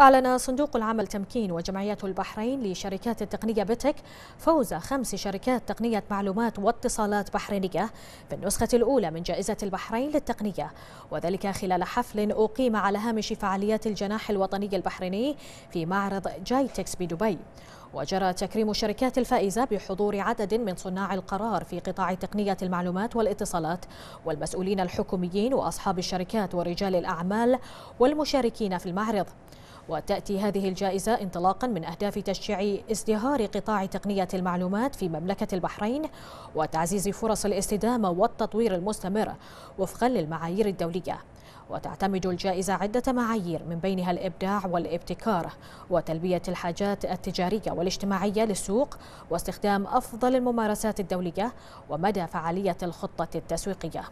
أعلن صندوق العمل تمكين وجمعية البحرين لشركات التقنية بتك فوز خمس شركات تقنية معلومات واتصالات بحرينية في النسخة الأولى من جائزة البحرين للتقنية وذلك خلال حفل أقيم على هامش فعاليات الجناح الوطني البحريني في معرض جايتكس بدبي وجرى تكريم الشركات الفائزة بحضور عدد من صناع القرار في قطاع تقنية المعلومات والاتصالات والمسؤولين الحكوميين وأصحاب الشركات ورجال الأعمال والمشاركين في المعرض وتأتي هذه الجائزة انطلاقا من أهداف تشجيع ازدهار قطاع تقنية المعلومات في مملكة البحرين وتعزيز فرص الاستدامة والتطوير المستمر وفقا للمعايير الدولية وتعتمد الجائزة عدة معايير من بينها الإبداع والابتكار وتلبية الحاجات التجارية والاجتماعية للسوق واستخدام أفضل الممارسات الدولية ومدى فعالية الخطة التسويقية